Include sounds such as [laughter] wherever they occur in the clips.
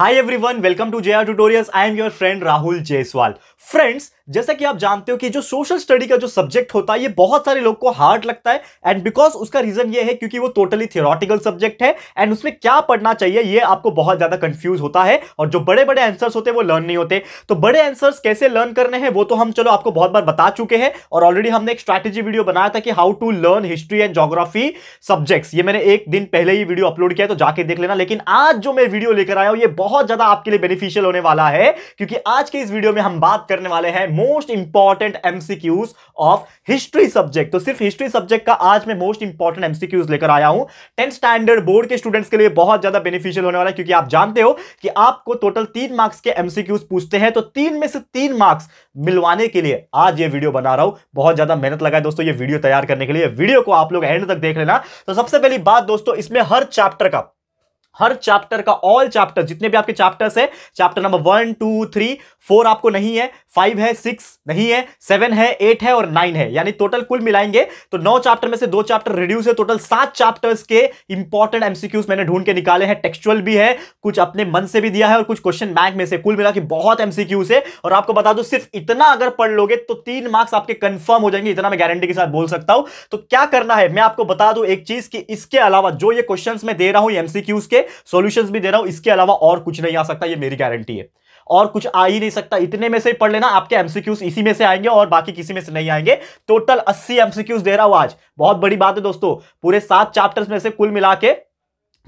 Hi everyone, welcome to JR Tutorials. I am your friend Rahul Jaiswal. Friends जैसा कि आप जानते हो कि जो सोशल स्टडी का जो सब्जेक्ट होता है ये बहुत सारे लोग को हार्ड लगता है एंड बिकॉज उसका रीजन ये है क्योंकि वो टोटली थियोरटिकल सब्जेक्ट है एंड उसमें क्या पढ़ना चाहिए ये आपको बहुत ज्यादा कंफ्यूज होता है और जो बड़े बड़े आंसर्स होते हैं वो लर्न नहीं होते तो बड़े आंसर्स कैसे लर्न करने हैं वो तो हम चलो आपको बहुत बार बता चुके हैं और ऑलरेडी हमने एक स्ट्रैटेजी वीडियो बनाया था कि how to learn history and geography subjects ये मैंने एक दिन पहले ही वीडियो अपलोड किया तो जाके देख लेना लेकिन आज जो मैं वीडियो लेकर आया हूं ये बहुत ज्यादा आपके लिए बेनिफिशियल होने वाला है क्योंकि आज के इस वीडियो में हम बात करने वाले हैं most important MCQs of history subject तो सिर्फ हिस्ट्री सब्जेक्ट का आज मैं मोस्ट इंपॉर्टेंट एमसीक्यूज लेकर आया हूं टेंथ स्टैंडर्ड बोर्ड के स्टूडेंट्स के लिए बहुत ज्यादा बेनिफिशियल होने वाला है क्योंकि आप जानते हो कि आपको टोटल तीन मार्क्स के एमसीक्यूज पूछते हैं तो तीन में से तीन मार्क्स मिलवाने के लिए आज ये वीडियो बना रहा हूं बहुत ज्यादा मेहनत लगा है दोस्तों ये वीडियो तैयार करने के लिए वीडियो को आप लोग एंड तक देख लेना तो सबसे पहली बात दोस्तों इसमें हर चैप्टर का हर चैप्टर का ऑल चैप्टर जितने भी आपके चैप्टर्स है chapter number one two three four आपको नहीं है फाइव है सिक्स नहीं है सेवन है एट है और नाइन है यानी टोटल कुल मिलाएंगे तो नौ चैप्टर में से दो चैप्टर रिड्यूस है टोटल सात चैप्टर्स के इंपॉर्टेंट एमसीक्यूज मैंने ढूंढ के निकाले हैं टेक्सचुअल भी है कुछ अपने मन से भी दिया है और कुछ क्वेश्चन बैंक में से कुल मिला के बहुत एमसीक्यूज है और आपको बता दो सिर्फ इतना अगर पढ़ लोगे तो तीन मार्क्स आपके कंफर्म हो जाएंगे इतना मैं गारंटी के साथ बोल सकता हूं तो क्या करना है मैं आपको बता दू एक चीज की इसके अलावा जो ये क्वेश्चन में दे रहा हूं एमसीक्यूज के सोल्यूशन भी दे रहा हूं इसके अलावा और कुछ नहीं आ सकता ये मेरी गारंटी है और कुछ आ ही नहीं सकता इतने में से पढ़ लेना आपके एमसीक्यूज इसी में से आएंगे और बाकी किसी में से नहीं आएंगे टोटल अस्सी एमसीक्यूज दे रहा हूं आज बहुत बड़ी बात है दोस्तों पूरे सात चैप्टर्स में से कुल मिला के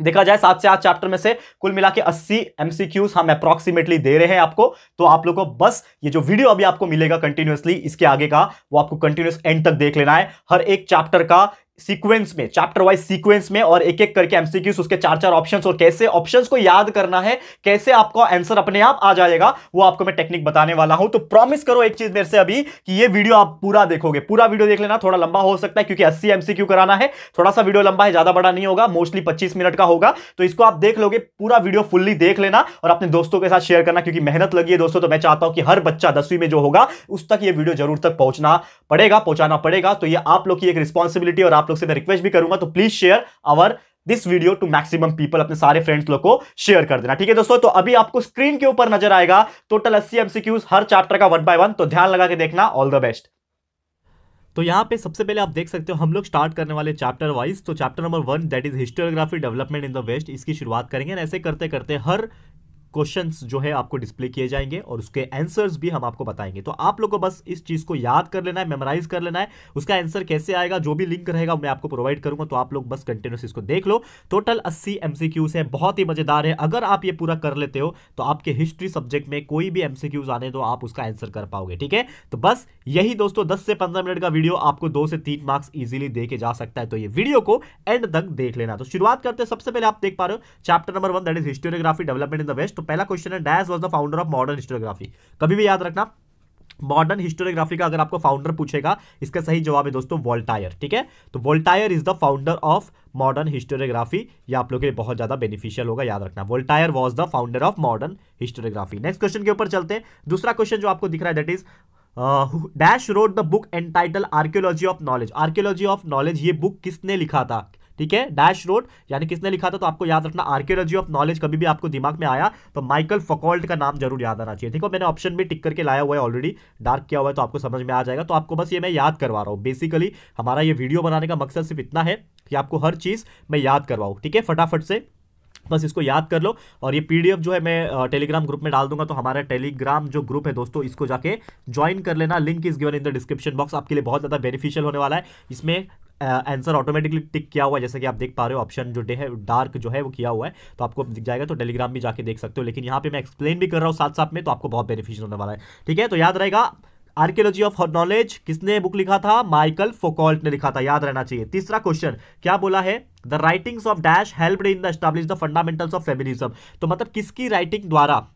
देखा जाए सात से आठ चैप्टर में से कुल मिला के अस्सी एमसीक्यूज हम अप्रोक्सीमेटली दे रहे हैं आपको तो आप लोगों को बस ये जो वीडियो अभी आपको मिलेगा कंटिन्यूसली इसके आगे का वो आपको कंटिन्यूस एंड तक देख लेना है हर एक चैप्टर का सीक्वेंस में चैप्टर वाइज सीक्वेंस में और एक एक करके एमसीक्यूज उसके चार चार ऑप्शंस और कैसे ऑप्शंस को याद करना है कैसे आपका आंसर अपने आप आ जाएगा वो आपको मैं टेक्निक बताने वाला हूं तो प्रॉमिस करो एक चीज मेरे से अभी कि ये वीडियो आप पूरा देखोगे पूरा वीडियो देख लेना थोड़ा लंबा हो सकता है क्योंकि अस्सी एमसीक्यू कराना है थोड़ा सा वीडियो लंबा है ज्यादा बड़ा नहीं होगा मोस्टली पच्चीस मिनट का होगा तो इसको आप देख लोगे पूरा वीडियो फुल्ली देख लेना और अपने दोस्तों के साथ शेयर करना क्योंकि मेहनत लगी है दोस्तों तो मैं चाहता हूं कि हर बच्चा दसवीं में जो होगा उस तक ये वीडियो जरूर तक पहुंचना पड़ेगा पहुंचाना पड़ेगा तो ये आप लोग की एक रिस्पॉन्सिबिलिटी और आप लोग से मैं रिक्वेस्ट भी करूंगा तो please share our this video to maximum people अपने सारे फ्रेंड्स लोग को शेयर कर देना ठीक है दोस्तों तो अभी आपको स्क्रीन के ऊपर नजर आएगा टोटल अस्सी एमसीक्यूज हर चैप्टर का वन बाय वन तो ध्यान लगा के देखना ऑल द बेस्ट तो यहाँ पे सबसे पहले आप देख सकते हो हम लोग स्टार्ट करने वाले चैप्टर वाइज तो chapter number one that is historiography development in the west इसकी शुरुआत करेंगे ऐसे करते करते हर क्वेश्चन जो है आपको डिस्प्ले किए जाएंगे और उसके आंसर्स भी हम आपको बताएंगे तो आप लोग को बस इस चीज़ को याद कर लेना है मेमोराइज कर लेना है उसका आंसर कैसे आएगा जो भी लिंक रहेगा मैं आपको प्रोवाइड करूंगा तो आप लोग बस कंटिन्यूस इसको देख लो टोटल अस्सी एमसीक्यूज है बहुत ही मजेदार है अगर आप ये पूरा कर लेते हो तो आपके हिस्ट्री सब्जेक्ट में कोई भी एमसीक्यूज आने तो आप उसका आंसर कर पाओगे ठीक है तो बस यही दोस्तों दस से पंद्रह मिनट का वीडियो आपको दो से तीन मार्क्स ईजिली दे जा सकता है तो ये वीडियो को एंड तक देख लेना तो शुरुआत करते हैं सबसे पहले आप देख पा रहे हो chapter number one that is historiography development in the west तो पहला क्वेश्चन है dash was the founder of modern historiography कभी भी याद रखना मॉडर्न हिस्टोरियोग्राफी का अगर आपको फाउंडर पूछेगा इसका सही जवाब है दोस्तों वोल्टायर ठीक है तो Voltaire is the founder of modern historiography ये आप लोगों के लिए बहुत ज्यादा बेनिफिशियल होगा याद रखना Voltaire was the founder of modern historiography next question के ऊपर चलते हैं दूसरा क्वेश्चन जो आपको दिख रहा है that is dash wrote the book entitled archaeology of knowledge archaeology of knowledge ये बुक किसने लिखा था ठीक है डैश रोड यानी किसने लिखा था तो आपको याद रखना आर्कियोलॉजी ऑफ नॉलेज कभी भी आपको दिमाग में आया तो माइकल फकॉल्ट का नाम जरूर याद आना चाहिए देखो मैंने ऑप्शन भी टिक करके लाया हुआ है ऑलरेडी डार्क किया हुआ है तो आपको समझ में आ जाएगा तो आपको बस ये मैं याद करवा रहा हूँ बेसिकली हमारा ये वीडियो बनाने का मकसद सिर्फ इतना है कि आपको हर चीज़ मैं याद करवाऊँ ठीक है फटाफट से बस इसको याद कर लो और ये पीडीएफ जो है मैं टेलीग्राम ग्रुप में डाल दूंगा तो हमारा टेलीग्राम जो ग्रुप है दोस्तों इसको जाके ज्वाइन कर लेना link is given in the description box आपके लिए बहुत ज़्यादा बेनिफिशियल होने वाला है इसमें आंसर ऑटोमेटिकली टिक किया हुआ है जैसे कि आप देख पा रहे हो ऑप्शन जो डे है डार्क जो है वो किया हुआ है तो आपको दिख जाएगा तो टेलीग्राम भी जाके देख सकते हो लेकिन यहाँ पे मैं एक्सप्लेन भी कर रहा हूँ साथ साथ में तो आपको बहुत बेनिफिशियल होने वाला है ठीक है तो याद रहेगा आर्कियोलॉजी ऑफ नॉलेज किसने बुक लिखा था माइकल फोकॉल्ट ने लिखा था याद रहना चाहिए तीसरा क्वेश्चन क्या बोला है the writings of dash help in the establish the fundamentals of feminism तो मतलब किसकी राइटिंग द्वारा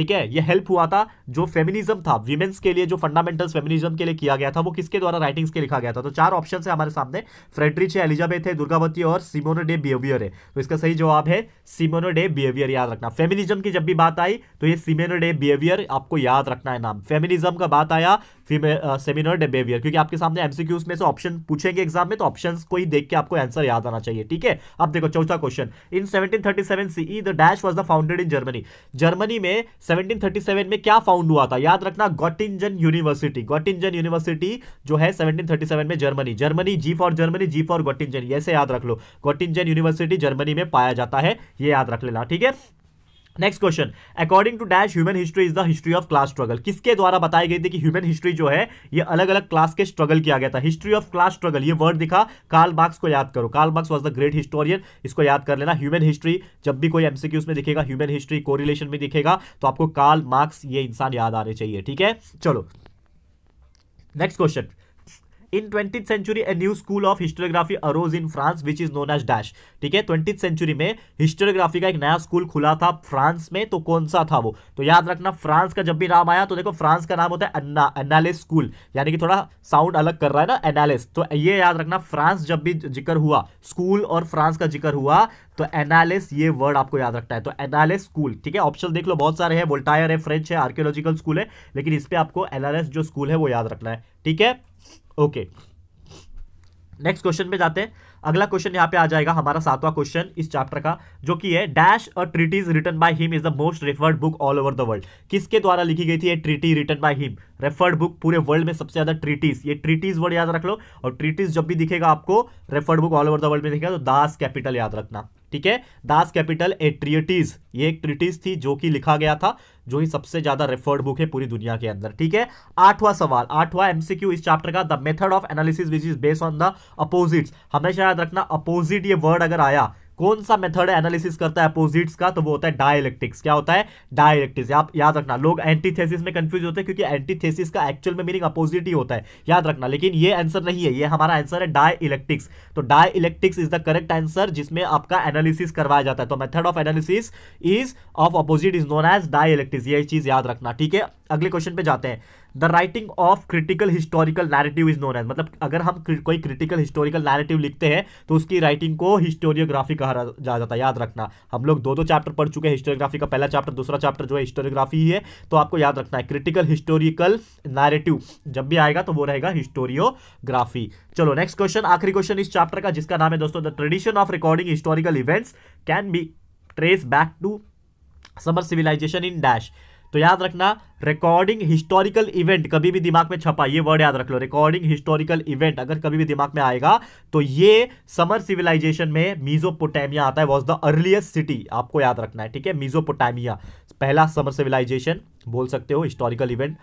ठीक है ये हेल्प हुआ था जो फेमिनिज्म था वीमेंस के लिए जो फंडामेंटल्स फेमिनिज्म के लिए किया गया था वो किसके द्वारा राइटिंग्स के लिखा गया था तो चार ऑप्शन है हमारे सामने फ्रेडरिच है एलिजाबेथ है दुर्गावती और सिमोनो डे बिहेवियर है तो इसका सही जवाब है सिमोनो डे बिहेवियर याद रखना फेमिनिज्म की जब भी बात आई तो ये सिमोनो डे बिहेवियर आपको याद रखना है नाम फेमिनिज्म का बात आया सेमिनर डिबेवियर क्योंकि आपके सामने एमसीक्यूज में से ऑप्शन पूछेंगे एग्जाम में तो ऑप्शन को ही देख के आपको आंसर याद आना चाहिए ठीक है अब देखो चौथा question in 1737 CE the dash was the founded in Germany Germany में 1737 में क्या फाउंड हुआ था याद रखना गॉटिंजन यूनिवर्सिटी गॉटिंजन यूनिवर्सिटी जो है सेवनटीन में Germany Germany G for Germany G for Göttingen ऐसे याद रख लो गॉटिंजन यूनिवर्सिटी जर्मनी में पाया जाता है ये याद रख लेना ठीक है next question according to dash human history is the history of class struggle किसके द्वारा बताई गई थी कि ह्यूमन हिस्ट्री जो है ये अलग अलग क्लास के स्ट्रगल किया गया था हिस्ट्री ऑफ क्लास स्ट्रगल ये वर्ड दिखा कार्ल मार्क्स को याद करो Karl Marx was the great historian इसको याद कर लेना ह्यूमन हिस्ट्री जब भी कोई एमसीक्यूज में दिखेगा ह्यूमन हिस्ट्री कोरिलेशन में दिखेगा तो आपको कार्ल मार्क्स ये इंसान याद आने चाहिए ठीक है चलो next question in twenty century a new school of historiography arose in France which is known as dash ठीक है ट्वेंटी सेंचुरी में हिस्टोग्राफी का एक नया स्कूल खुला था फ्रांस में तो कौन सा था वो तो याद रखना फ्रांस का जब भी नाम आया तो देखो फ्रांस का नाम होता है अन्ना एनालिस स्कूल यानी कि थोड़ा साउंड अलग कर रहा है ना एनालिस तो ये याद रखना फ्रांस जब भी जिक्र हुआ स्कूल और फ्रांस का जिक्र हुआ तो एनालिस ये वर्ड आपको याद रखना है तो एनालिस स्कूल ठीक है ऑप्शन देख लो बहुत सारे हैं वोल्टायर है फ्रेंच है आर्कियोलॉजिकल स्कूल है लेकिन इस पर आपको एनालिस जो स्कूल है वो याद रखना है ठीक है ओके नेक्स्ट क्वेश्चन पे जाते हैं अगला क्वेश्चन यहाँ पे आ जाएगा हमारा सातवां क्वेश्चन इस चैप्टर का जो कि है dash a treatise written by him is the most referred book all over the world किसके द्वारा लिखी गई थी ये treaty written by him referred book पूरे वर्ल्ड में सबसे ज्यादा ट्रीटीज ये ट्रीटीज वर्ड याद रख लो और ट्रीटीज जब भी दिखेगा आपको referred book all over the world में दिखेगा तो दास कैपिटल याद रखना ठीक है दास कैपिटल ए ट्रियटीज ये एक ट्रिटीज थी जो कि लिखा गया था जो ही सबसे ज्यादा रेफर्ड बुक है पूरी दुनिया के अंदर ठीक है आठवां सवाल आठवां एमसीक्यू इस चैप्टर का the method of analysis which is based on the opposites हमेशा याद रखना अपोजिट ये वर्ड अगर आया कौन सा मेथड एनालिसिस करता है अपोजिट्स का तो वो होता है डायलेक्टिक्स क्या होता है डायलेक्टिक्स आप याद रखना लोग एंटीथेसिस में कंफ्यूज होते हैं क्योंकि एंटीथेसिस का एक्चुअल में मीनिंग अपोजिट ही होता है याद रखना लेकिन ये आंसर नहीं है ये हमारा आंसर है डाय इलेक्ट्रिक्स तो dialectics is the correct answer जिसमें आपका एनालिसिस करवाया जाता है तो method of analysis is of opposite is known as dialectics ये चीज याद रखना ठीक है अगले क्वेश्चन पे जाते हैं the writing of critical historical narrative is known as मतलब अगर हम कोई क्रिटिकल हिस्टोरिकल नैरेटिव लिखते हैं तो उसकी राइटिंग को हिस्टोरियोग्राफी कहा जा जाता है याद रखना हम लोग दो दो चैप्टर पढ़ चुके हैं हिस्टोरियोग्राफी का पहला चैप्टर दूसरा चैप्टर जो है हिस्टोरियोग्राफी ही है तो आपको याद रखना है क्रिटिकल हिस्टोरिकल नैरेटिव जब भी आएगा तो वो रहेगा हिस्टोरियोग्राफी चलो नेक्स्ट क्वेश्चन आखिरी क्वेश्चन इस चैप्टर का जिसका नाम है दोस्तों the tradition of recording historical events can be trace back to Sumer civilization in dash तो याद रखना रिकॉर्डिंग हिस्टोरिकल इवेंट कभी भी दिमाग में छपा ये वर्ड याद रख लो रिकॉर्डिंग हिस्टोरिकल इवेंट अगर कभी भी दिमाग में आएगा तो ये समर सिविलाइजेशन में मीजोपोटामिया आता है वॉज द अर्लीस्ट सिटी आपको याद रखना है ठीक है मीजोपोटामिया पहला समर सिविलाइजेशन बोल सकते हो हिस्टोरिकल इवेंट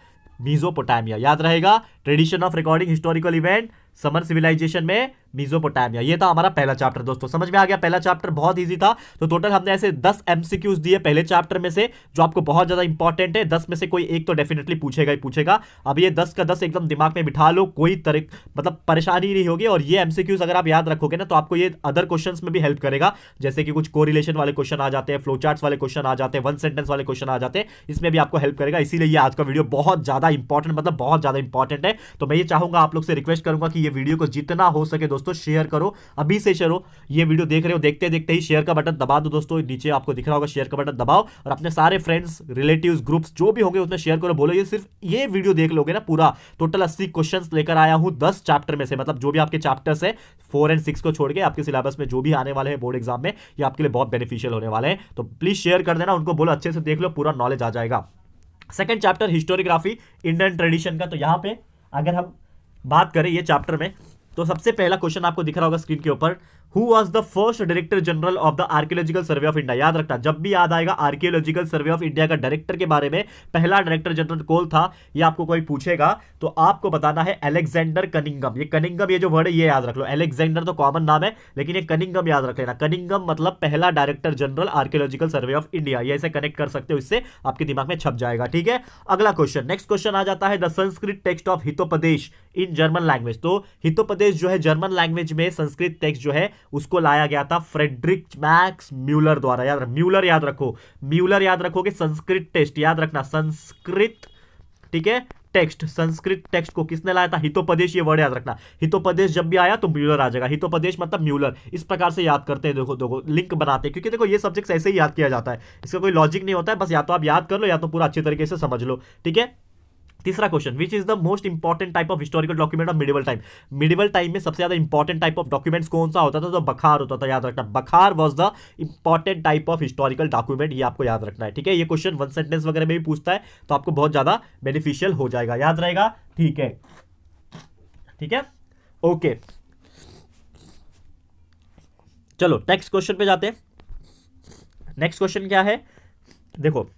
मीजोपोटामिया याद रहेगा tradition of recording historical event Sumer civilization में मिजोपोटामिया ये था हमारा पहला चैप्टर दोस्तों समझ में आ गया पहला चैप्टर बहुत ईजी था तो टोटल हमने ऐसे दस एमसीक्यूज दिए पहले चैप्टर में से जो आपको बहुत ज्यादा इंपॉर्टेंट है दस में से कोई एक तो डेफिनेटली पूछेगा ही पूछेगा अब ये दस का दस एकदम दिमाग में बिठा लो कोई तरह मतलब परेशानी नहीं होगी और ये एमसीक्यूज अगर आप याद रखोगे ना तो आपको ये अदर क्वेश्चन में भी हेल्प करेगा जैसे कि कुछ को वाले क्वेश्चन आ जाते हैं फ्लोचार्ट वाले क्वेश्चन आ जाते हैं वन सेंटेंस वाले क्वेश्चन आ जाते हैं इसमें भी आपको हेल्प करेगा इसीलिए आज का वीडियो बहुत ज्यादा इंपॉर्टेंट मतलब बहुत ज्यादा इंपॉर्टेंट है तो मैं ये चाहूंगा आप लोग से रिक्वेस्ट करूंगा कि ये वीडियो को जितना हो सके दोस्तों शेयर करो अभी से शेयर हो ये वीडियो देख रहे हो देखते देखते ही शेयर का बटन दबा दो दोस्तों नीचे आपको दिख रहा होगा शेयर का बटन दबाओ और अपने सारे फ्रेंड्स रिलेटिव ग्रुप्स जो भी होंगे उसमें शेयर करो बोलो ये सिर्फ ये वीडियो देख लोगे ना पूरा टोटल अस्सी क्वेश्चन लेकर आया हूँ दस चैप्टर में से मतलब जो भी आपके चैप्टर्स है फोर एंड सिक्स को छोड़ के आपके सिलेबस में जो भी आने वाले हैं बोर्ड एग्जाम में ये आपके लिए बहुत बेनिफिशियल होने वाले हैं तो प्लीज शेयर कर देना उनको बोलो अच्छे से देख लो पूरा नॉलेज आ जाएगा second chapter historiography Indian tradition का तो यहाँ पे अगर हम बात करें ये चैप्टर में तो सबसे पहला क्वेश्चन आपको दिख रहा होगा स्क्रीन के ऊपर who was the first director general of the archaeological survey of India याद रखना जब भी याद आएगा आर्कियोलॉजिकल सर्वे ऑफ इंडिया का डायरेक्टर के बारे में पहला डायरेक्टर जनरल कौन था ये आपको कोई पूछेगा तो आपको बताना है एलेक्जेंडर कनिंगम ये कनिंगम ये जो वर्ड है ये याद रख लो एलेक्जेंडर तो कॉमन नाम है लेकिन ये कनिंगम याद रख लेना कनिंगम मतलब पहला director general archaeological survey of India ये इसे कनेक्ट कर सकते हो इससे आपके दिमाग में छप जाएगा ठीक है अगला क्वेश्चन नेक्स्ट क्वेश्चन आ जाता है the Sanskrit text of Hitopadesha in German language तो हितोपदेश जो है जर्मन लैंग्वेज में संस्कृत टेक्स्ट जो है उसको लाया गया था फ्रेडरिक मैक्स म्यूलर द्वारा याद रख म्यूलर याद रखो म्यूलर याद रखोगे संस्कृत टेस्ट याद रखना संस्कृत ठीक है टेक्स्ट संस्कृत टेक्स्ट को किसने लाया था हितोपदेश ये वर्ड याद रखना हितोपदेश जब भी आया तो म्यूलर आ जाएगा हितोपदेश मतलब म्यूलर इस प्रकार से याद करते हैं देखो देखो लिंक बनाते हैं क्योंकि देखो ये सब्जेक्ट ऐसे ही याद किया जाता है इसका कोई लॉजिक नहीं होता है बस या तो आप याद कर लो या तो पूरा अच्छे तरीके से समझ लो ठीक है तीसरा question which is the most important type of historical document of medieval time medieval time में सबसे ज्यादा इंपॉर्टेंट टाइप ऑफ डॉक्यूमेंट्स कौन सा होता था तो बखार होता था याद रखना bakhar was the important type of historical document ये आपको याद रखना है ठीक है ये क्वेश्चन वन सेंटेंस वगैरह में भी पूछता है तो आपको बहुत ज्यादा बेनिफिशियल हो जाएगा याद रहेगा ठीक है ठीक है ओके चलो नेक्स्ट क्वेश्चन पे जाते हैं नेक्स्ट क्वेश्चन क्या है देखो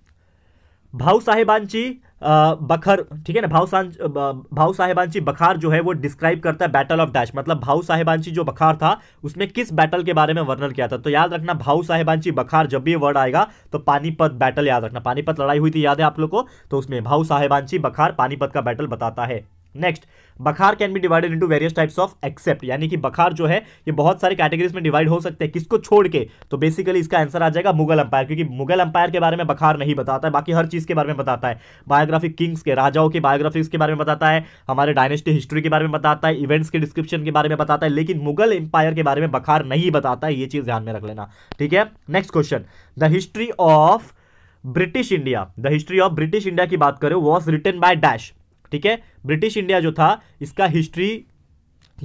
भाऊ साहेबांची बखर ठीक है ना भाव भाव साहेबांची बखार जो है वो डिस्क्राइब करता है बैटल ऑफ डैश मतलब भाव साहेबांची जो बखार था उसमें किस बैटल के बारे में वर्णन किया था तो याद रखना भाव साहेबांची बखार जब भी वर्ड आएगा तो पानीपत बैटल याद रखना पानीपत लड़ाई हुई थी याद है आप लोग को तो उसमें भाव साहेबांची बखार पानीपत का बैटल बताता है next bakhar can be divided into various types of except यानी कि बखार जो है ये बहुत सारे कैटेगरीज में डिवाइड हो सकते हैं किसको छोड़ के तो बेसिकली इसका आंसर आ जाएगा मुगल अंपायर क्योंकि मुगल अंपायर के बारे में बखार नहीं बताता है बाकी हर चीज के बारे में बताता है बायोग्राफी किंग्स के राजाओं की बायोग्राफिक्स के बारे में बताता है हमारे डायनेस्टी हिस्ट्री के बारे में बताता है इवेंट्स के डिस्क्रिप्शन के बारे में बताता है लेकिन मुगल एम्पायर के बारे में बखार नहीं बताता है ये चीज ध्यान में रख लेना ठीक है next question the history of British India the history of British India की बात करें वॉज रिटन बाय डैश ठीक है ब्रिटिश इंडिया जो था इसका हिस्ट्री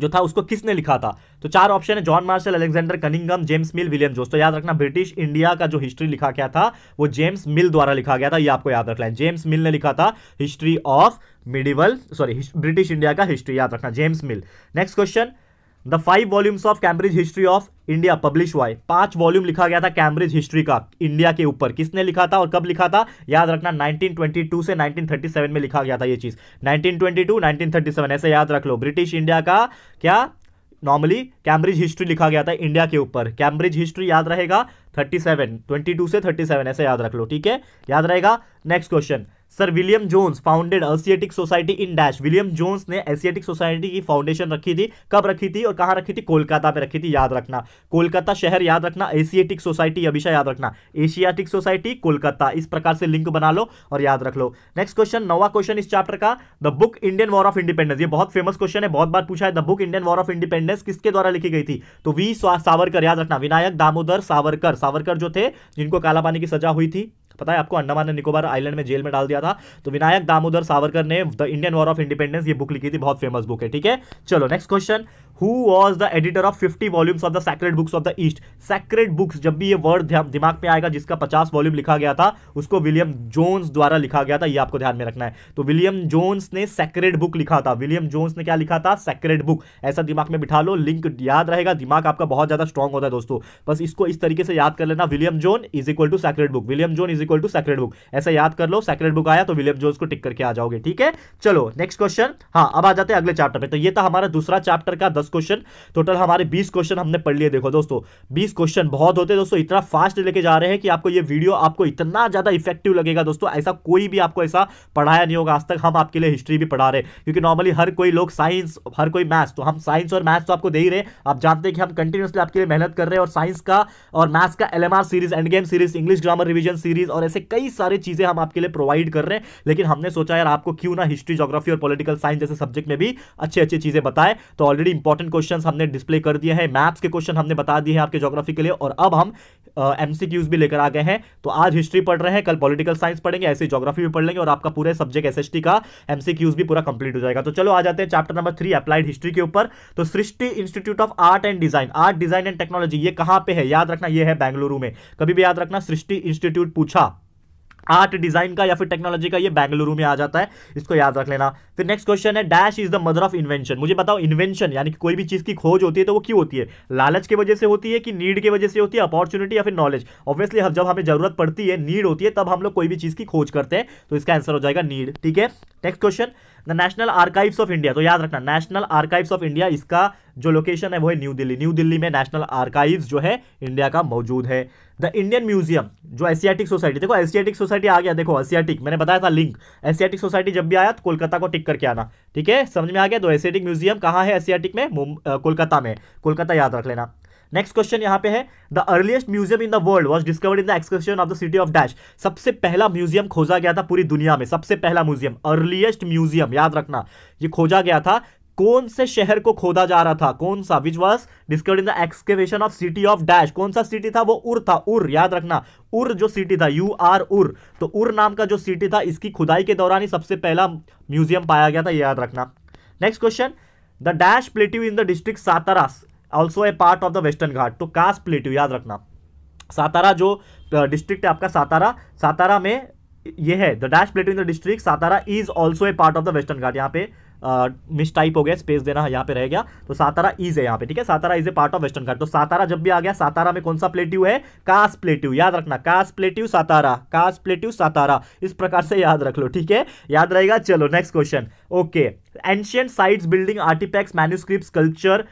जो था उसको किसने लिखा था तो चार ऑप्शन है John Marshall Alexander Cunningham James Mill William जोस तो याद रखना ब्रिटिश इंडिया का जो हिस्ट्री लिखा गया था वो जेम्स मिल द्वारा लिखा गया था ये आपको याद रखना है जेम्स मिल ने लिखा था history of medieval sorry British India का हिस्ट्री याद रखना James Mill next question the five volumes of Cambridge history of India publish हुआ है पांच वॉल्यूम लिखा गया था कैम्ब्रिज हिस्ट्री का इंडिया के ऊपर किसने लिखा था और कब लिखा था याद रखना 1922 से 1937 में लिखा गया था ये चीज 1922 1937 ऐसे याद रख लो ब्रिटिश इंडिया का क्या नॉर्मली कैम्ब्रिज हिस्ट्री लिखा गया था इंडिया के ऊपर कैम्ब्रिज हिस्ट्री याद रहेगा 37 22 से 37 ऐसे याद रख लो ठीक है याद रहेगा next question sir William Jones founded Asiatic Society in dash William Jones ने एशियाटिक सोसाइटी की फाउंडेशन रखी थी कब रखी थी और कहाँ रखी थी कोलकाता में रखी थी याद रखना कोलकाता शहर याद रखना एशियाटिक सोसाइटी अभिषा याद रखना एशियाटिक सोसाइटी कोलकाता इस प्रकार से लिंक बना लो और याद रख लो नेक्स्ट क्वेश्चन नवा क्वेश्चन इस चैप्टर का the book Indian war of independence ये बहुत फेमस क्वेश्चन है बहुत बार पूछा है the book Indian war of independence किसके द्वारा लिखी गई थी तो वी सावरकर याद रखना विनायक दामोदर सावरकर सावरकर जो थे जिनको काला पानी की सजा हुई थी तो पता है आपको अंडमान ने निकोबार आइलैंड में जेल में डाल दिया था तो विनायक दामोदर सावरकर ने the Indian war of independence ये बुक लिखी थी बहुत फेमस बुक है ठीक है चलो next question who was the editor of fifty volumes of the sacred books of the east sacred books जब भी ये वर्ड दिमाग में आएगा जिसका पचास वॉल्यूम लिखा गया था उसको विलियम जोन्स द्वारा लिखा गया था ये आपको ध्यान में रखना है तो विलियम जोन्स ने सेक्रेट बुक लिखा था विलियम जोन्स ने क्या लिखा था सेक्रेट बुक ऐसा दिमाग में बिठा लो लिंक याद रहेगा दिमाग आपका बहुत ज्यादा स्ट्रॉग होता है दोस्तों बस इसको इस तरीके से याद कर लेना William Jones is equal to sacred book William Jones is equal to sacred book ऐसा याद कर लो सेक्रेट बुक आया तो विलियम जोन्स को टिक करके आ जाओगे ठीक है चलो नेक्स्ट क्वेश्चन हाँ अब आ जाते हैं अगले चैप्टर में तो ये था हमारा दूसरा चैप्टर का दस दस क्वेश्चन टोटल हमारे बीस क्वेश्चन हमने पढ़ लिए देखो दोस्तों बीस क्वेश्चन बहुत होते हैं दोस्तों इतना फास्ट लेके जा रहे हैं कि आपको ये वीडियो आपको इतना ज्यादा इफेक्टिव लगेगा दोस्तों ऐसा कोई भी आपको ऐसा पढ़ाया नहीं होगा आज तक हम आपके लिए हिस्ट्री भी पढ़ा रहे हैं क्योंकि नॉर्मली हर कोई लोग साइंस हर कोई मैथ्स तो हम साइंस और मैथ्स तो आपको दे ही रहे आप जानते हैं कि हम कंटिन्यूसली आपके लिए मेहनत कर रहे हैं और साइंस का और मैथ्स का L series and game series English grammar revision series और ऐसे कई सारी चीजें हम आपके लिए प्रोवाइड कर रहे हैं लेकिन हमने सोचा यार आपको क्यों ना हिस्ट्री जोग्राफी और पॉलिटिकल साइंस जैसे सब्जेक्ट में भी अच्छी अच्छी चीजें बताएं तो ऑलरेडी इंपॉर्टेंट क्वेश्चन हमने डिस्प्ले कर दिया है मैप्स के क्वेश्चन हमने बता दिए हैं आपके जोग्राफी के लिए और अब हम एमसीक्यूज uh, भी लेकर आ गए हैं तो आज हिस्ट्री पढ़ रहे हैं कल पॉलिटिकल साइंस पढ़ेंगे ऐसे जोग्राफी भी पढ़ लेंगे और आपका पूरे सब्जेक्ट एस का एमसीक्यूज भी पूरा कंप्लीट हो जाएगा तो चलो आ जाते हैं chapter number three applied history के ऊपर तो Srishti institute of art and design art design and technology ये कहां पर है याद रखना यह है बैंगलुरु में कभी भी याद रखना सृष्टि इंस्टीट्यूट पूछा आर्ट डिजाइन का या फिर टेक्नोलॉजी का ये बेंगलुरु में आ जाता है इसको याद रख लेना फिर नेक्स्ट क्वेश्चन है dash is the mother of invention मुझे बताओ इन्वेंशन यानी कि कोई भी चीज की खोज होती है तो वो क्यों होती है लालच की वजह से होती है कि नीड की वजह से होती है अपॉर्चुनिटी या फिर नॉलेज ऑब्वियसली जब हमें जरूरत पड़ती है नीड होती है तब हम लोग कोई भी चीज की खोज करते हैं तो इसका आंसर हो जाएगा नीड ठीक है next question the national archives of India तो याद रखना नेशनल आर्काइव्स ऑफ इंडिया इसका जो लोकेशन है वो है न्यू दिल्ली न्यू दिल्ली में नेशनल आर्काइव्स जो है इंडिया का मौजूद है द इंडियन म्यूजियम जो एशियाटिक सोसाइटी देखो एशियाटिक सोसाइटी आ गया देखो एशियाटिक मैंने बताया था लिंक एशियाटिक सोसाइटी जब भी आया तो कोलकाता को टिक करके आना ठीक है समझ में आ गया तो एशियाटिक म्यूजियम कहाँ है एशियाटिक में कोलकाता में कोलकाता याद रख लेना नेक्स्ट क्वेश्चन यहाँ पे है the earliest museum in the world was discovered in the excursion of the city of dash सबसे पहला म्यूजियम खोजा गया था पूरी दुनिया में सबसे पहला म्यूजियम अर्लीस्ट म्यूजियम याद रखना ये खोजा गया था कौन से शहर को खोदा जा रहा था कौन सा which was discovered in the excavation of city of dash कौन सा सिटी था वो उर था उर याद रखना उर जो सिटी था यू आर उर तो उर नाम का जो सिटी था इसकी खुदाई के दौरान ही सबसे पहला म्यूजियम पाया गया था याद रखना next question the dash plateau in the district Satara also a part of the western Ghat तो कास प्लेट्यू याद रखना सातारा जो डिस्ट्रिक्ट है आपका सातारा सातारा में ये है the dash plateau in the district Satara is also a part of the western Ghat यहाँ पे मिस uh, टाइप हो गया स्पेस देना यहाँ पे रह गया तो सातारा इज है यहाँ पे ठीक है Satara is a part of western Ghat तो सातारा जब भी आ गया सातारा में कौन सा प्लेट्यू है कास प्लेट्यू याद रखना कास प्लेट्यू सातारा कास प्लेट्यू सातारा इस प्रकार से याद रख लो ठीक है याद रहेगा चलो next question okay ancient sites building artifacts manuscript culture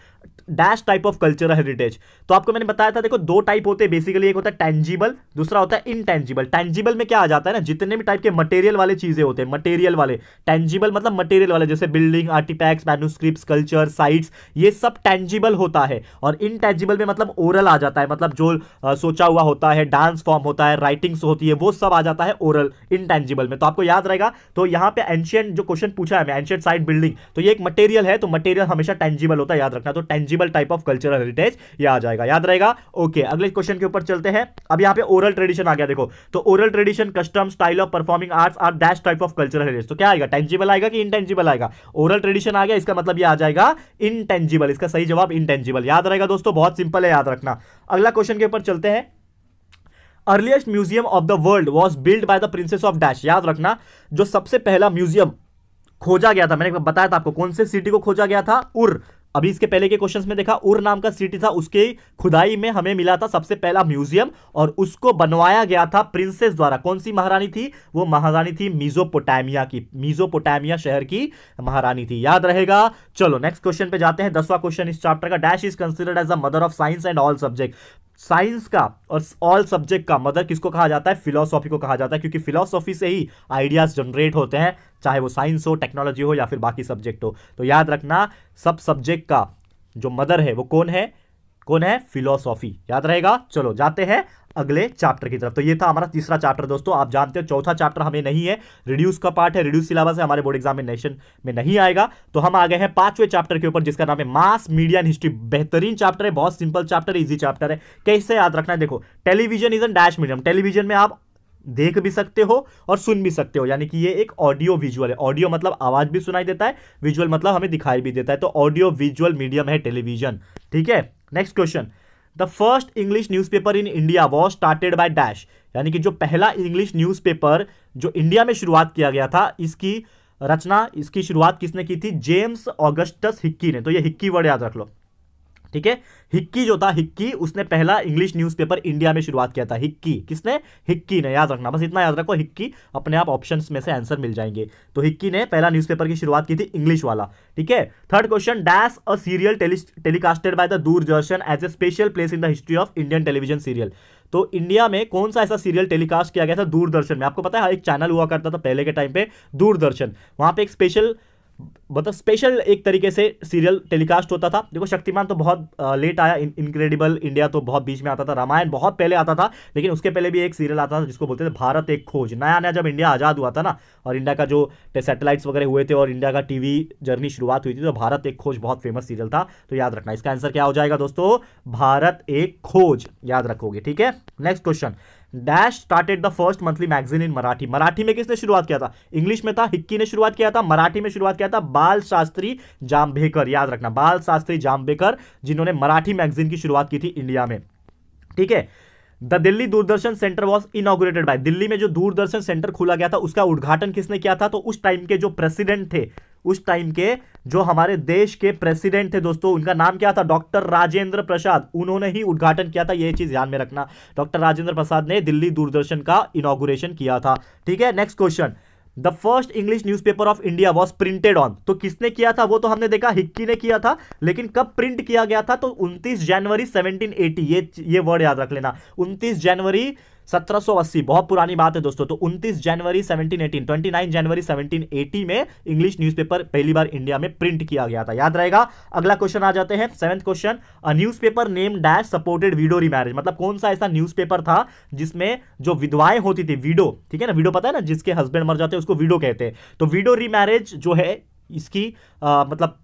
dash type of cultural heritage तो आपको मैंने बताया था देखो दो टाइप होते हैं बेसिकली एक होता है टेंजिबल दूसरा होता है इनटेंजिबल टेंजिबल में क्या आ जाता है ना जितने भी टाइप के मटेरियल वाले चीजें होते हैं मटेरियल वाले टेंजिबल मतलब मटेरियल वाले जैसे building artifacts manuscript culture sites ये सब टेंजिबल होता है और इनटेंजिबल में मतलब ओरल आ जाता है मतलब जो आ, सोचा हुआ होता है डांस फॉर्म होता है राइटिंग्स होती है वो सब आ जाता है ओरल इनटेंजिबल में तो आपको याद रहेगा तो यहाँ पे एंशियंट जो क्वेश्चन पूछा है एंशियंट साइट बिल्डिंग तो ये एक मटेरियल है तो मटेरियल हमेशा टेंजिबल होता है याद रखना तो tangible type of cultural heritage ये आ जाएगा याद रहेगा ओके अगले क्वेश्चन के ऊपर चलते हैं अब यहाँ पे ओरल ट्रेडिशन आ गया देखो तो oral tradition custom style of performing arts are dash type of cultural heritage तो क्या आएगा टेंजिबल आएगा कि इंटेंजिबल आएगा ओरल ट्रेडिशन आ गया इसका मतलब ये आ जाएगा इंटेंजिबल इसका सही जवाब इंटेंजिबल याद रहेगा दोस्तों बहुत सिंपल है याद रखना अगला क्वेश्चन के ऊपर चलते हैं earliest museum of the world was build by the princess of dash याद रखना जो सबसे पहला म्यूजियम खोजा गया था मैंने बताया था आपको कौन से सिटी को खोजा गया था उर अभी इसके पहले के क्वेश्चंस में देखा उर नाम का सिटी था उसके खुदाई में हमें मिला था सबसे पहला म्यूजियम और उसको बनवाया गया था प्रिंसेस द्वारा कौन सी महारानी थी वो महारानी थी मीजोपोटामिया की मीजोपोटामिया शहर की महारानी थी याद रहेगा चलो नेक्स्ट क्वेश्चन पे जाते हैं दसवा क्वेश्चन इस चैप्टर का dash is considered as a mother of science and all subject science का और ऑल सब्जेक्ट का मदर किसको कहा जाता है फिलोसॉफी को कहा जाता है क्योंकि फिलोसॉफी से ही आइडियाज जनरेट होते हैं चाहे वो साइंस हो टेक्नोलॉजी हो या फिर बाकी सब्जेक्ट हो तो याद रखना सब सब्जेक्ट का जो मदर है वो कौन है कौन है फिलोसॉफी याद रहेगा चलो जाते हैं अगले चैप्टर की तरफ तो ये था हमारा तीसरा चैप्टर दोस्तों आप जानते हो चौथा चैप्टर हमें नहीं है रिड्यूस का पार्ट है रिड्यूस सिलेबस है हमारे बोर्ड एग्जामिनेशन में नहीं आएगा तो हम आ गए हैं पांचवें चैप्टर के ऊपर जिसका नाम है मास मीडिया एंड हिस्ट्री बेहतरीन चैप्टर है बहुत सिंपल चैप्टर इजी चैप्टर है कैसे याद रखना है देखो television is an dash medium television में आप देख भी सकते हो और सुन भी सकते हो यानी कि ये एक ऑडियो विजुअल है ऑडियो मतलब आवाज भी सुनाई देता है विजुअल मतलब हमें दिखाई भी देता है तो ऑडियो विजुअल मीडियम है टेलीविजन ठीक है next question the first English newspaper in India was started by dash यानी कि जो पहला इंग्लिश न्यूज़पेपर जो इंडिया में शुरुआत किया गया था इसकी रचना इसकी शुरुआत किसने की थी जेम्स ऑगस्टस हिक्की ने तो ये हिक्की वर्ड याद रख लो ठीक है हिक्की जो था हिक्की उसने पहला इंग्लिश न्यूज़पेपर इंडिया में शुरुआत किया था हिक्की किसने हिक्की ने याद रखना बस इतना याद रखो हिक्की अपने आप ऑप्शन में से आंसर मिल जाएंगे तो हिक्की ने पहला न्यूज़पेपर की शुरुआत की थी इंग्लिश वाला ठीक है third question dash a serial telecasted by the Doordarshan as a special place in the history of Indian television serial तो इंडिया में कौन सा ऐसा सीरियल टेलीकास्ट किया गया था दूरदर्शन में आपको पता है हाँ, एक चैनल हुआ करता था पहले के टाइम पे दूरदर्शन वहां पे एक स्पेशल मतलब स्पेशल एक तरीके से सीरियल टेलीकास्ट होता था देखो शक्तिमान तो बहुत लेट आया इनक्रेडिबल इंडिया तो बहुत बीच में आता था रामायण बहुत पहले आता था लेकिन उसके पहले भी एक सीरियल आता था जिसको बोलते थे भारत एक खोज नया नया जब इंडिया आज़ाद हुआ था ना और इंडिया का जो सेटेलाइट्स वगैरह हुए थे और इंडिया का टीवी जर्नी शुरुआत हुई थी तो भारत एक खोज बहुत फेमस सीरियल था तो याद रखना इसका आंसर क्या हो जाएगा दोस्तों भारत एक खोज याद रखोगे ठीक है next question dash started the first monthly magazine in Marathi Marathi में किसने शुरुआत किया था इंग्लिश में था हिक्की ने शुरुआत किया था मराठी में शुरुआत किया था बाल शास्त्री जाम्बेकर याद रखना बाल शास्त्री जाम्बेकर जिन्होंने मराठी मैगजीन की शुरुआत की थी इंडिया में ठीक है the Delhi Doordarshan centre was inaugurated by Delhi में जो दूरदर्शन सेंटर खोला गया था उसका उद्घाटन किसने किया था तो उस टाइम के जो प्रेसिडेंट थे उस टाइम के जो हमारे देश के प्रेसिडेंट थे दोस्तों उनका नाम क्या था डॉक्टर राजेंद्र प्रसाद उन्होंने ही उद्घाटन किया था यह चीज ध्यान में रखना डॉक्टर राजेंद्र प्रसाद ने दिल्ली दूरदर्शन का इनोग्रेशन किया था ठीक है next question the first English paper of India was printed on तो किसने किया था वो तो हमने देखा हिक्की ने किया था लेकिन कब प्रिंट किया गया था तो 29 जनवरी 1780 ये ये वर्ड याद रख लेना 29 जनवरी 1780 बहुत पुरानी बात है दोस्तों तो 29 जनवरी 1718 29 जनवरी 1780 में इंग्लिश न्यूज़पेपर पहली बार इंडिया में प्रिंट किया गया था याद रहेगा अगला क्वेश्चन आ जाते हैं seventh question newspaper name dash supported widow remarriage मतलब कौन सा ऐसा न्यूज़पेपर था जिसमें जो विधवाएं होती थी विडो ठीक है ना विडो पता है ना जिसके हस्बैंड मर जाते हैं उसको विडो कहते हैं तो विडो रिमैरिज जो है इसकी आ, मतलब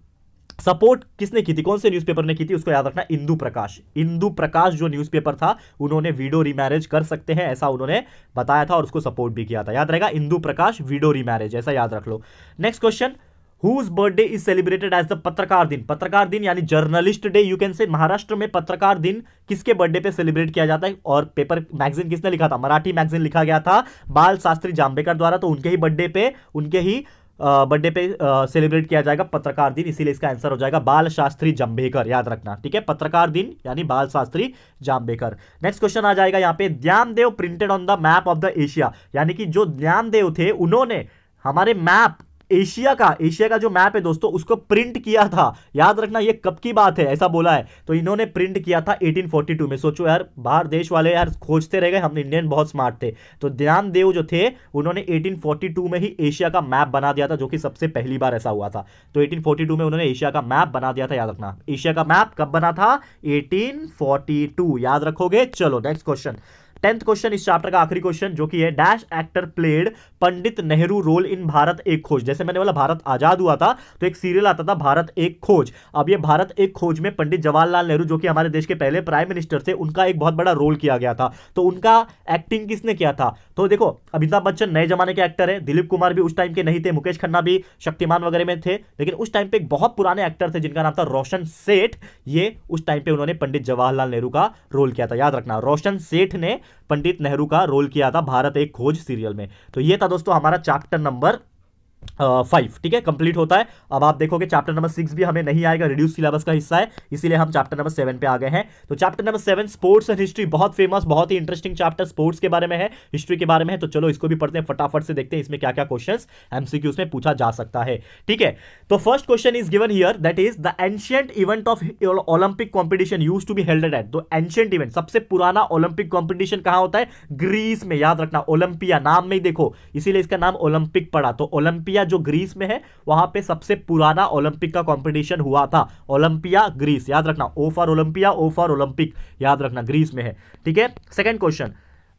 सपोर्ट किसने की थी कौन से न्यूज़पेपर ने की थी उसको याद रखना इंदु प्रकाश इंदु प्रकाश जो न्यूज़पेपर था उन्होंने वीडो रीमैरिज कर सकते हैं ऐसा उन्होंने बताया था और उसको सपोर्ट भी किया था याद रहेगा इंदु प्रकाश वीडो रीमैरिज ऐसा याद रख लो next question whose birthday is celebrated as the Patrakar Din पत्रकार दिन यानी journalist day you can say Maharashtra में पत्रकार दिन किसके बर्थडे पे सेलिब्रेट किया जाता है और पेपर मैगजीन किसने लिखा था मराठी मैगजीन लिखा गया था बाल शास्त्री जांबेकर द्वारा तो उनके ही बर्थडे पे उनके ही बर्थडे पे सेलिब्रेट किया जाएगा पत्रकार दिन इसीलिए इसका आंसर हो जाएगा बाल शास्त्री जाम्बेकर याद रखना ठीक है पत्रकार दिन यानी बाल शास्त्री जाम्बेकर नेक्स्ट क्वेश्चन आ जाएगा यहाँ पे देव printed on the map of the Asia यानी कि जो ज्ञानदेव थे उन्होंने हमारे मैप एशिया का एशिया का जो मैप है दोस्तों उसको प्रिंट किया था याद रखना ये कब की बात है ऐसा बोला है तो इन्होंने प्रिंट किया था 1842 में सोचो यार बाहर देश वाले यार खोजते रह गए हम इंडियन बहुत स्मार्ट थे तो ध्यान देव जो थे उन्होंने 1842 में ही एशिया का मैप बना दिया था जो कि सबसे पहली बार ऐसा हुआ था तो एटीन में उन्होंने एशिया का मैप बना दिया था याद रखना एशिया का मैप कब बना था एटीन याद रखोगे चलो नेक्स्ट क्वेश्चन टेंथ क्वेश्चन इस चैप्टर का आखिरी क्वेश्चन जो कि है dash actor played Pandit Nehru role in Bharat Ek Khoj जैसे मैंने बोला भारत आजाद हुआ था तो एक सीरियल आता था भारत एक खोज अब ये भारत एक खोज में पंडित जवाहरलाल नेहरू जो कि हमारे देश के पहले प्राइम मिनिस्टर थे उनका एक बहुत बड़ा रोल किया गया था तो उनका एक्टिंग किसने किया था तो देखो अमिताभ बच्चन नए जमाने के एक्टर है दिलीप कुमार भी उस टाइम के नहीं थे मुकेश खन्ना भी शक्तिमान वगैरह में थे लेकिन उस टाइम पे एक बहुत पुराने एक्टर थे जिनका नाम था रोशन सेठ ये उस टाइम पे उन्होंने पंडित जवाहरलाल नेहरू का रोल किया था याद रखना रोशन सेठ ने पंडित नेहरू का रोल किया था भारत एक खोज सीरियल में तो ये था दोस्तों हमारा चैप्टर नंबर फाइव ठीक है कंप्लीट होता है अब आप देखोगे चैप्टर नंबर सिक्स भी हमें नहीं आएगा रिड्यूस सिलेबस का हिस्सा है इसीलिए हम चैप्टर नंबर सेवन पे आ गए हैं तो chapter number seven sports and history बहुत फेमस बहुत ही इंटरेस्टिंग चैप्टर स्पोर्ट्स के बारे में है हिस्ट्री के बारे में है तो चलो इसको भी पढ़ते हैं फटाफट से देखते हैं इसमें क्या क्या क्वेश्चन एमसीक्यू में पूछा जा सकता है ठीक है तो first question is given here that is the ancient event of Olympic competition use to be helded at दो एंशियंट इवेंट सबसे पुराना ओलंपिक कॉम्पिटिशन कहा होता है ग्रीस में याद रखना ओलंपिया नाम में ही देखो इसीलिए इसका नाम ओलंपिक पड़ा तो ओलंपिक ओलंपिया जो ग्रीस में है वहां पे सबसे पुराना ओलंपिक का कंपटीशन हुआ था ओलंपिया ग्रीस याद रखना O for Olympia O for Olympic याद रखना ग्रीस में है ठीक है second question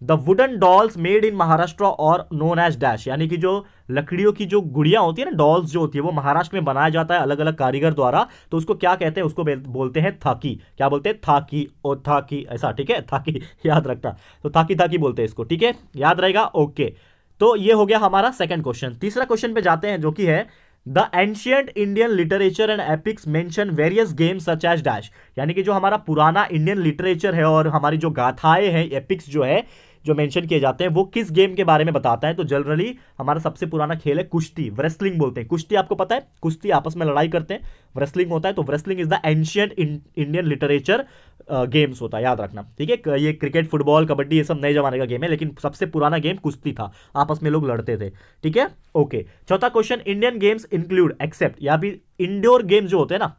the wooden dolls made in Maharashtra और नोन एज डैश यानी कि जो लकड़ियों की जो गुड़िया होती है ना डॉल्स जो होती है वो महाराष्ट्र में बनाया जाता है अलग अलग कारीगर द्वारा तो उसको क्या कहते हैं उसको बोलते हैं थाकी क्या बोलते हैं थाकी ओ थाकी ऐसा ठीक है थाकी [laughs] याद रखना तो थाकी थाकी बोलते हैं इसको ठीक है याद रहेगा ओके okay. तो ये हो गया हमारा सेकंड क्वेश्चन तीसरा क्वेश्चन पे जाते हैं जो कि है the ancient Indian literature and epics mention various games such as dash यानी कि जो हमारा पुराना इंडियन लिटरेचर है और हमारी जो गाथाएं हैं एपिक्स जो है जो मेंशन किए जाते हैं वो किस गेम के बारे में बताता है तो जनरली हमारा सबसे पुराना खेल है कुश्ती रेस्लिंग बोलते हैं कुश्ती आपको पता है कुश्ती आपस में लड़ाई करते हैं रेस्लिंग होता है तो wrestling is the ancient Indian literature games होता है याद रखना ठीक है ये क्रिकेट फुटबॉल कबड्डी ये सब नए जमाने का गेम है लेकिन सबसे पुराना गेम कुश्ती था आपस में लोग लड़ते थे ठीक है ओके चौथा question Indian games include except या भी इंडोर गेम जो होते हैं ना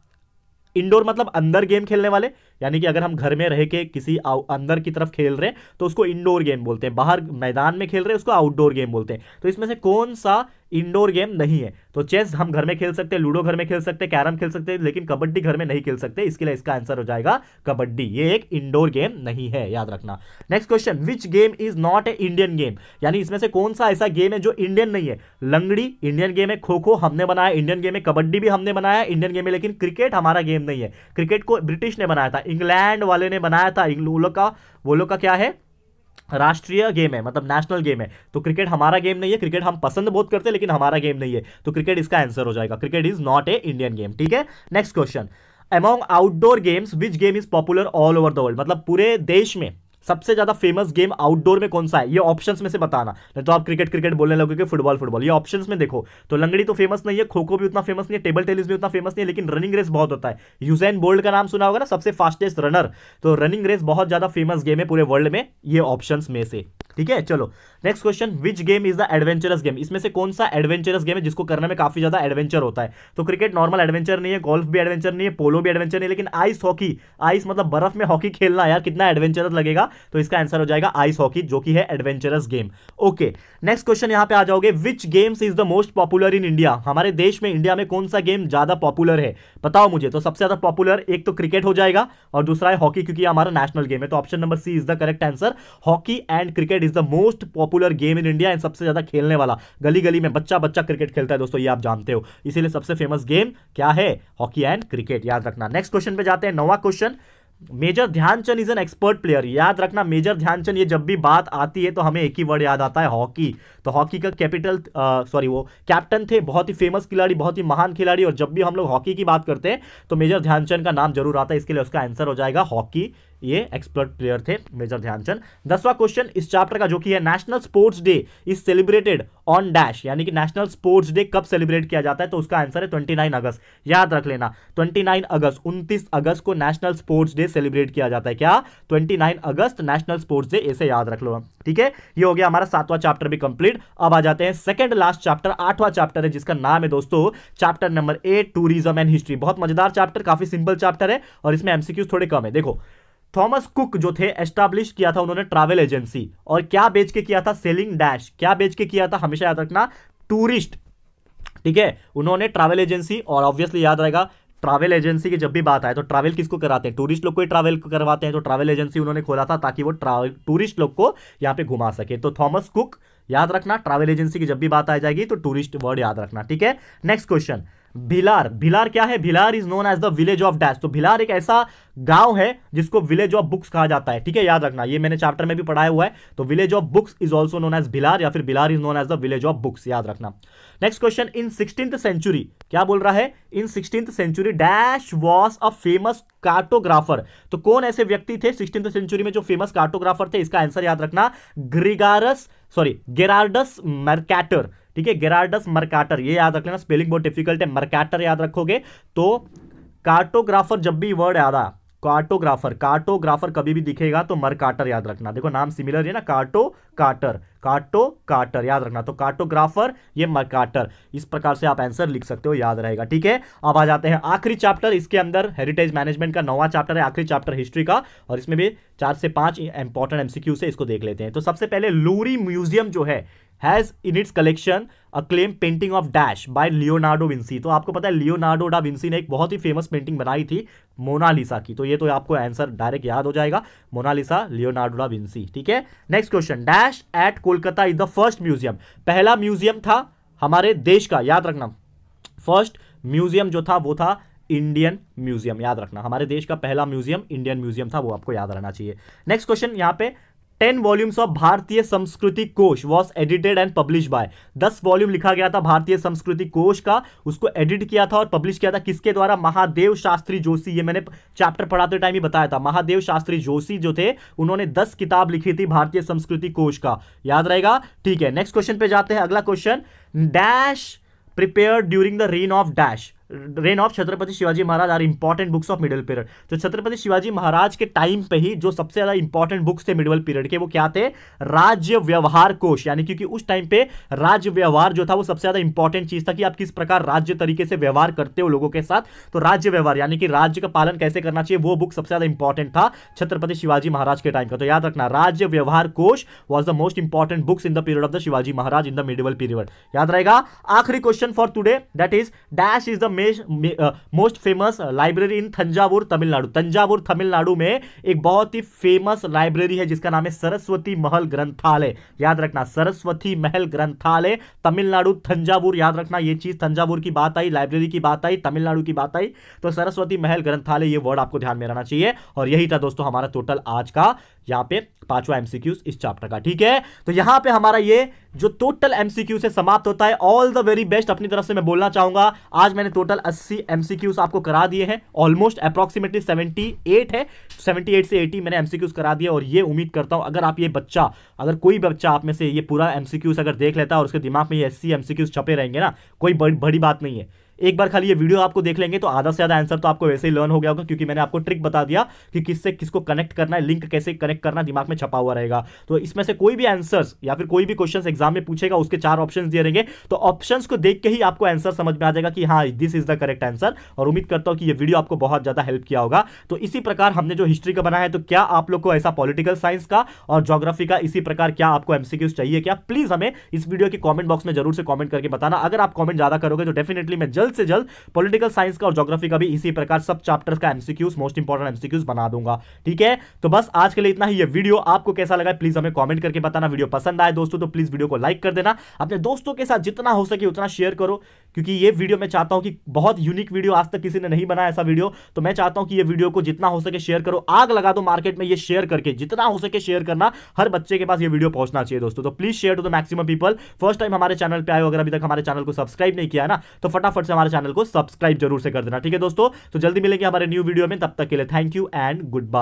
इंडोर मतलब अंदर गेम खेलने वाले यानी कि अगर हम घर में रह के किसी अंदर की तरफ खेल रहे हैं तो उसको इंडोर गेम बोलते हैं बाहर मैदान में खेल रहे हैं उसको आउटडोर गेम बोलते हैं तो इसमें से कौन सा इंडोर गेम नहीं है तो चेस हम घर में खेल सकते हैं लूडो घर में खेल सकते हैं कैरम खेल सकते हैं लेकिन कबड्डी घर में नहीं खेल सकते इसके लिए इसका आंसर हो जाएगा कबड्डी ये एक इंडोर गेम नहीं है याद रखना next question which game is not a Indian game यानी इसमें से कौन सा ऐसा गेम है जो इंडियन नहीं है लंगड़ी इंडियन गेम है खो खो हमने बनाया इंडियन गेम है कबड्डी भी हमने बनाया इंडियन गेम है लेकिन क्रिकेट हमारा गेम नहीं है क्रिकेट को ब्रिटिश ने बनाया था इंग्लैंड वाले ने बनाया था वो लोग का वो लोग का क्या है राष्ट्रीय गेम है मतलब नेशनल गेम है तो क्रिकेट हमारा गेम नहीं है क्रिकेट हम पसंद बहुत करते हैं लेकिन हमारा गेम नहीं है तो क्रिकेट इसका आंसर हो जाएगा cricket is not a Indian game ठीक है next question among outdoor games which game is popular all over the world मतलब पूरे देश में सबसे ज्यादा फेमस गेम आउटडोर में कौन सा है ये ऑप्शंस में से बताना नहीं तो आप क्रिकेट क्रिकेट बोलने लगोगे फुटबॉल फुटबॉल ये ऑप्शंस में देखो तो लंगड़ी तो फेमस नहीं है खो खो भी उतना फेमस नहीं है टेबल टेनिस भी उतना फेमस नहीं है लेकिन रनिंग रेस बहुत होता है यूजैन बोल्ड का नाम सुना होगा ना सबसे फास्टेस्ट रनर तो रनिंग रेस बहुत ज्यादा फेमस गेम है पूरे वर्ल्ड में ये ऑप्शन में से ठीक है चलो next question which game is the adventurous game इसमें से कौन सा एडवेंचरस गेम है जिसको करने में काफी ज्यादा एडवेंचर होता है तो क्रिकेट नॉर्मल एडवेंचर नहीं है गोल्फ भी एडवेंचर नहीं है पोलो भी एडवेंचर नहीं है लेकिन आइस हॉकी आइस मतलब बर्फ में हॉकी खेलना यार कितना एडवेंचरस लगेगा तो इसका आंसर हो जाएगा आइस हॉकी जो कि है adventurous game okay next question यहाँ पे आ जाओगे which games is the most popular in India हमारे देश में इंडिया में कौन सा गेम ज्यादा पॉपुलर है बताओ मुझे तो सबसे ज्यादा पॉपुलर एक तो क्रिकेट हो जाएगा और दूसरा है हॉकी क्योंकि हमारा नेशनल गेम है तो option number C is the correct answer hockey and cricket is the most popular popular game in India and सबसे ज़्यादा खेलने वाला गली गली में बच्चा बच्चा क्रिकेट खेलता है दोस्तों ये आप जानते हो इसीलिए सबसे फेमस गेम क्या है हॉकी एंड क्रिकेट याद रखना नेक्स्ट क्वेश्चन पे जाते हैं नवा question Major Dhyanchand is an expert player याद रखना मेजर ध्यानचंद ये जब भी बात आती है तो हमें एक ही वर्ड याद आता है हॉकी तो हॉकी का कैपिटल सॉरी वो कैप्टन थे बहुत ही फेमस खिलाड़ी बहुत ही महान खिलाड़ी और जब भी हम लोग हॉकी की बात करते हैं तो मेजर ध्यानचंद का नाम जरूर आता है इसके लिए उसका आंसर हो जाएगा हॉकी ये एक्सपर्ट प्लेयर थे मेजर ध्यानचंद दसवा क्वेश्चन इस चैप्टर का जो कि है national sports day is celebrated on dash यानी कि नेशनल स्पोर्ट्स डे कब सेलिब्रेट किया जाता है तो उसका आंसर है 29 अगस्त याद रख लेना 29 अगस्त 29 अगस्त को नेशनल स्पोर्ट्स डे सेलिब्रेट किया जाता है क्या 29 अगस्त नेशनल स्पोर्ट्स डे ऐसे याद रख लो ठीक है ये हो गया हमारा सातवा चैप्टर भी कंप्लीट अब आ जाते हैं सेकंड लास्ट चैप्टर आठवां चैप्टर है जिसका नाम है दोस्तों chapter number eight tourism and history बहुत मजेदार चैप्टर काफी सिंपल चैप्टर है और इसमें एमसीक्यूज थोड़े कम है देखो थॉमस कुक जो थे एस्टाब्लिश किया था उन्होंने ट्रैवल एजेंसी और क्या बेच के किया था सेलिंग डैश क्या बेच के किया था हमेशा याद रखना टूरिस्ट ठीक है उन्होंने ट्रैवल एजेंसी और ऑब्वियसली याद रहेगा ट्रैवल एजेंसी की जब भी बात आए तो ट्रैवल किसको कराते हैं टूरिस्ट लोग को ही ट्रैवल करवाते हैं तो ट्रैवल एजेंसी उन्होंने खोला था ताकि वो ट्रैवल टूरिस्ट लोग को यहाँ पे घुमा सके तो थॉमस कुक याद रखना ट्रैवल एजेंसी की जब भी बात आ जाएगी तो टूरिस्ट वर्ड याद रखना ठीक है नेक्स्ट क्वेश्चन भिलार भिलार क्या है Bhilar is known as the village of dash तो भिलार एक ऐसा गांव है जिसको विलेज ऑफ बुक्स कहा जाता है ठीक है याद रखना ये मैंने चैप्टर में भी पढ़ाया हुआ है तो village of books is also known as Bhilar या फिर Bhilar is known as the village of books याद रखना next question in sixteen century क्या बोल रहा है in sixteen century dash was a famous cartographer तो कौन ऐसे व्यक्ति थे सिक्सटीन सेंचुरी में जो फेमस कार्टोग्राफर थे इसका आंसर याद रखना ग्रिगारस सॉरी गेरार्डस मर्कैटर ठीक है गेराडस मर्काटर ये याद रख लेना स्पेलिंग बहुत डिफिकल्ट है मर्काटर याद रखोगे तो कार्टोग्राफर जब भी वर्ड याद आ कार्टोग्राफर कार्टोग्राफर कभी भी दिखेगा तो मरकाटर याद रखना देखो नाम सिमिलर है ना कार्टो काटर कार्टो काटर याद रखना तो कार्टोग्राफर ये मरकाटर इस प्रकार से आप आंसर लिख सकते हो याद रहेगा ठीक है अब आ जाते हैं आखिरी चैप्टर इसके अंदर हेरिटेज मैनेजमेंट का नवा चैप्टर है आखिरी चैप्टर हिस्ट्री का और इसमें भी चार से पांच इंपॉर्टेंट एमसीक्यू से इसको देख लेते हैं तो सबसे पहले लूरी म्यूजियम जो है has in its collection a claim painting of dash by Leonardo Vinci तो आपको पता है लियोनार्डो डा विंसी ने एक बहुत ही फेमस पेंटिंग बनाई थी मोनालिसा की तो ये तो आपको आंसर डायरेक्ट याद हो जाएगा मोनालिसा लियोनार्डो डा विंसी ठीक है next question dash at Kolkata is the first museum पहला म्यूजियम था हमारे देश का याद रखना फर्स्ट म्यूजियम जो था वो था इंडियन म्यूजियम याद रखना हमारे देश का पहला म्यूजियम इंडियन म्यूजियम था वो आपको याद रहना चाहिए नेक्स्ट क्वेश्चन यहाँ पे ten volumes of Bharatiya Sanskriti Kosh was edited and publish by दस वॉल्यूम लिखा गया था भारतीय संस्कृति कोश का उसको एडिट किया था और पब्लिश किया था किसके द्वारा महादेव शास्त्री जोशी ये मैंने चैप्टर पढ़ाते टाइम ही बताया था महादेव शास्त्री जोशी जो थे उन्होंने दस किताब लिखी थी भारतीय संस्कृति कोश का याद रहेगा ठीक है नेक्स्ट क्वेश्चन पे जाते हैं अगला question dash prepare during the reign of dash reign of Chhatrapati Shivaji Maharaj are important books of middle period तो छत्रपति शिवाजी महाराज के टाइम पे ही जो सबसे ज्यादा इंपॉर्टेंट बुक्स थे मिडिल पीरियड के वो क्या थे राज्य व्यवहार कोश यानी क्योंकि उस टाइम पे राज्य व्यवहार जो था वो सबसे ज्यादा इंपॉर्टेंट चीज था कि आप किस प्रकार राज्य तरीके से व्यवहार करते हो लोगों के साथ तो राज्य व्यवहार यानी कि राज्य का पालन कैसे करना चाहिए वो बुक सबसे ज्यादा इंपॉर्टेंट था छत्रपति शिवाजी महाराज के टाइम का तो याद रखना Rajya Vyavahar Kosh was the most important books in the period of the Shivaji Maharaj in the medieval period याद रहेगा आखिरी question for today that is dash is the most famous library in Thanjavur Tamil Nadu Thanjavur Tamil Nadu में एक बहुत ही फेमस लाइब्रेरी है जिसका नाम है सरस्वती महल ग्रंथालय याद रखना सरस्वती महल ग्रंथालय तमिलनाडु तंजावुर याद रखना ये चीज तंजावुर की बात आई लाइब्रेरी की बात आई तमिलनाडु की बात आई तो सरस्वती महल ग्रंथालय ये वर्ड आपको ध्यान में रहना चाहिए और यही था दोस्तों हमारा टोटल आज का यहां पे पांचवा एमसीक्यूज इस चैप्टर का ठीक है तो यहां पे हमारा ये जो टोटल एमसीक्यू से समाप्त होता है ऑल द वेरी बेस्ट अपनी तरफ से मैं बोलना चाहूंगा आज मैंने टोटल 80 एमसीक्यूज आपको करा दिए हैं ऑलमोस्ट अप्रोक्सीमेटली 78 है 78 से 80 मैंने एमसीक्यूज करा दिया और ये उम्मीद करता हूं अगर आप ये बच्चा अगर कोई बच्चा आप में से ये पूरा एमसीक्यूज अगर देख लेता है और उसके दिमाग में ये अस्सी सी छपे रहेंगे ना कोई बड़ी बड़ी बात नहीं है एक बार खाली ये वीडियो आपको देख लेंगे तो आधा से आधा आंसर तो आपको वैसे ही लर्न हो गया होगा क्योंकि मैंने आपको ट्रिक बता दिया कि किससे किसको कनेक्ट करना है लिंक कैसे कनेक्ट करना दिमाग में छपा हुआ रहेगा तो इसमें से कोई भी आंसर या फिर कोई भी क्वेश्चन एग्जाम में पूछेगा उसके चार ऑप्शन दिए रहेंगे तो ऑप्शन को देख के ही आपको आंसर समझ में आ जाएगा कि हाँ this is the correct answer और उम्मीद करता हूँ कि यह वीडियो आपको बहुत ज्यादा हेल्प किया होगा तो इसी प्रकार हमने जो हिस्ट्री का बनाया है तो क्या आप लोग को ऐसा पॉलिटिकल साइंस का और ज्योग्राफी का इसी प्रकार क्या आपको एमसीक्यूज चाहिए क्या प्लीज हमें इस वीडियो के कॉमेंट बॉक्स में जरूर से कॉमेंट करके बताना अगर आप कॉमेंट ज्यादा करोगे तो डेफिनेटली मैं जल्द जल्द से जल्द पॉलिटिकल साइंस का और जोग्राफी का भी इसी प्रकार सब चैप्टर्स का एमसीक्यूज मोस्ट इंपॉर्टेंट एमसीक्यूज बना दूंगा ठीक है तो बस आज के लिए इतना ही ये वीडियो आपको कैसा लगा प्लीज हमें कॉमेंट करके बताना वीडियो पसंद आए दोस्तों तो प्लीज वीडियो को लाइक कर देना अपने दोस्तों के साथ जितना हो सके उतना शेयर करो क्योंकि ये वीडियो मैं चाहता हूं कि बहुत यूनिक वीडियो आज तक किसी ने नहीं बनाया ऐसा वीडियो तो मैं चाहता हूं कि ये वीडियो को जितना हो सके शेयर करो आग लगा दो मार्केट में ये शेयर करके जितना हो सके शेयर करना हर बच्चे के पास ये वीडियो पहुंचना चाहिए दोस्तों तो please share to the maximum people first time हमारे चैनल पर आए अगर अभी तक हमारे चैनल को सब्सक्राइब नहीं किया ना तो फटाफट से हमारे चैनल को सब्सक्राइब जरूर से कर देना ठीक है दोस्तों तो जल्दी मिलेंगे हमारे न्यू वीडियो में तब तक के लिए thank you and good bye